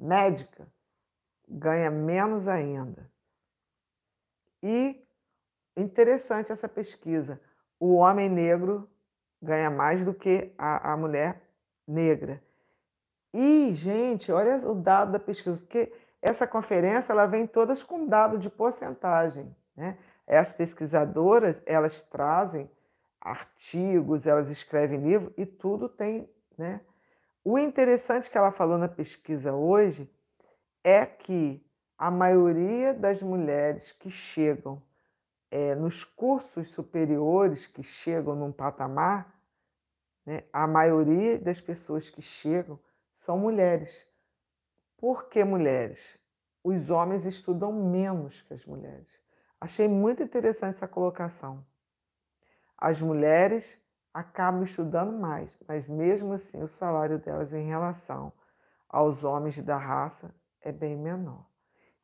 médica ganha menos ainda. E interessante essa pesquisa: o homem negro ganha mais do que a, a mulher negra. E, gente, olha o dado da pesquisa, porque essa conferência ela vem todas com dado de porcentagem. Né? As pesquisadoras elas trazem artigos, elas escrevem livro e tudo tem né, o interessante que ela falou na pesquisa hoje é que a maioria das mulheres que chegam é, nos cursos superiores, que chegam num patamar, né, a maioria das pessoas que chegam são mulheres. Por que mulheres? Os homens estudam menos que as mulheres. Achei muito interessante essa colocação. As mulheres acabam estudando mais, mas mesmo assim o salário delas em relação aos homens da raça é bem menor.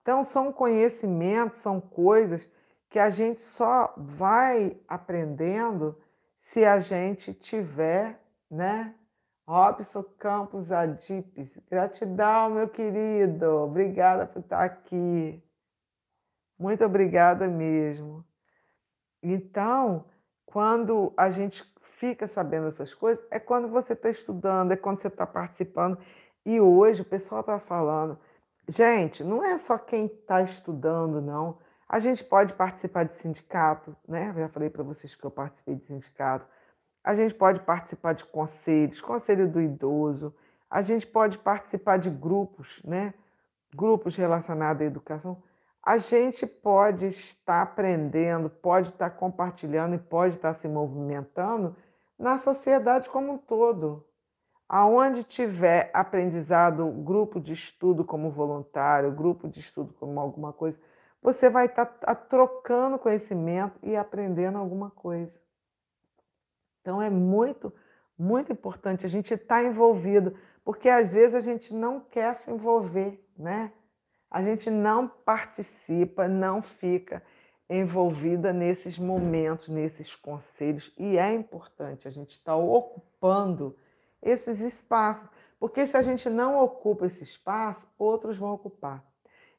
Então, são conhecimentos, são coisas que a gente só vai aprendendo se a gente tiver, né? Robson Campos Adipes, gratidão, meu querido, obrigada por estar aqui. Muito obrigada mesmo. Então, quando a gente fica sabendo essas coisas é quando você está estudando, é quando você está participando. E hoje o pessoal está falando, gente, não é só quem está estudando, não. A gente pode participar de sindicato, né? Eu já falei para vocês que eu participei de sindicato. A gente pode participar de conselhos, conselho do idoso. A gente pode participar de grupos, né? Grupos relacionados à educação. A gente pode estar aprendendo, pode estar compartilhando e pode estar se movimentando na sociedade como um todo. Aonde tiver aprendizado, grupo de estudo como voluntário, grupo de estudo como alguma coisa, você vai estar tá, tá trocando conhecimento e aprendendo alguma coisa. Então é muito, muito importante a gente estar tá envolvido, porque às vezes a gente não quer se envolver, né? A gente não participa, não fica envolvida nesses momentos, nesses conselhos. E é importante a gente estar tá ocupando esses espaços, porque se a gente não ocupa esse espaço, outros vão ocupar.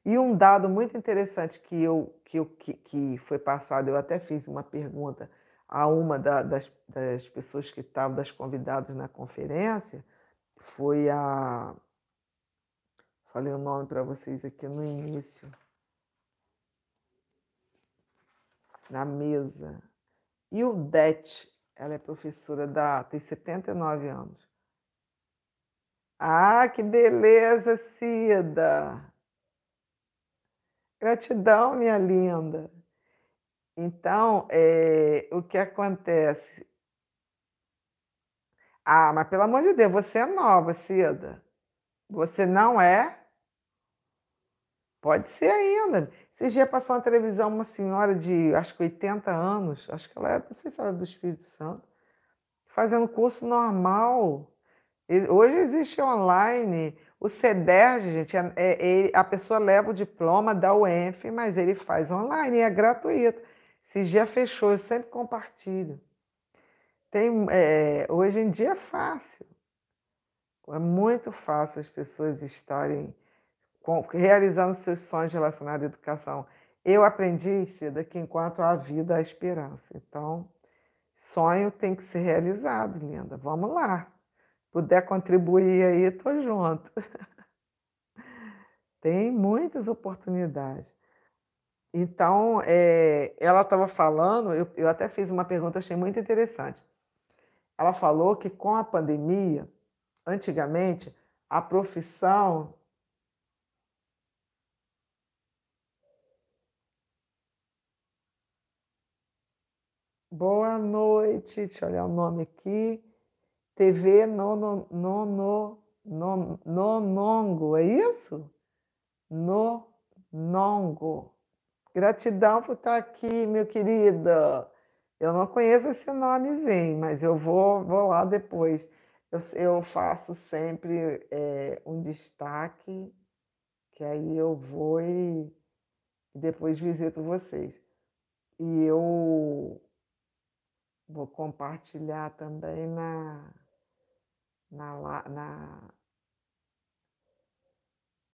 E um dado muito interessante que, eu, que, eu, que, que foi passado, eu até fiz uma pergunta a uma da, das, das pessoas que estavam, das convidadas na conferência, foi a. Falei o nome para vocês aqui no início. na mesa. E o Det, ela é professora da, tem 79 anos. Ah, que beleza, Cida! Gratidão, minha linda. Então, é, o que acontece? Ah, mas pelo amor de Deus, você é nova, Cida. Você não é Pode ser ainda. Esses dias passou na televisão uma senhora de, acho que 80 anos, acho que ela era, é, não sei se ela era é do Espírito Santo, fazendo curso normal. Hoje existe online. O CEDERJ, gente, é, é, a pessoa leva o diploma da UENF, mas ele faz online e é gratuito. Se já fechou, eu sempre compartilho. Tem, é, hoje em dia é fácil. É muito fácil as pessoas estarem realizando seus sonhos relacionados à educação. Eu aprendi, Cida, que enquanto há vida, há esperança. Então, sonho tem que ser realizado, linda. Vamos lá. Puder contribuir aí, tô junto. tem muitas oportunidades. Então, é, ela estava falando, eu, eu até fiz uma pergunta, achei muito interessante. Ela falou que com a pandemia, antigamente, a profissão Boa noite, deixa eu olhar o nome aqui. TV Nono, Nono, Nonongo, é isso? Nonongo. Gratidão por estar aqui, meu querido. Eu não conheço esse nomezinho, mas eu vou, vou lá depois. Eu, eu faço sempre é, um destaque, que aí eu vou e depois visito vocês. E eu compartilhar também na, na, na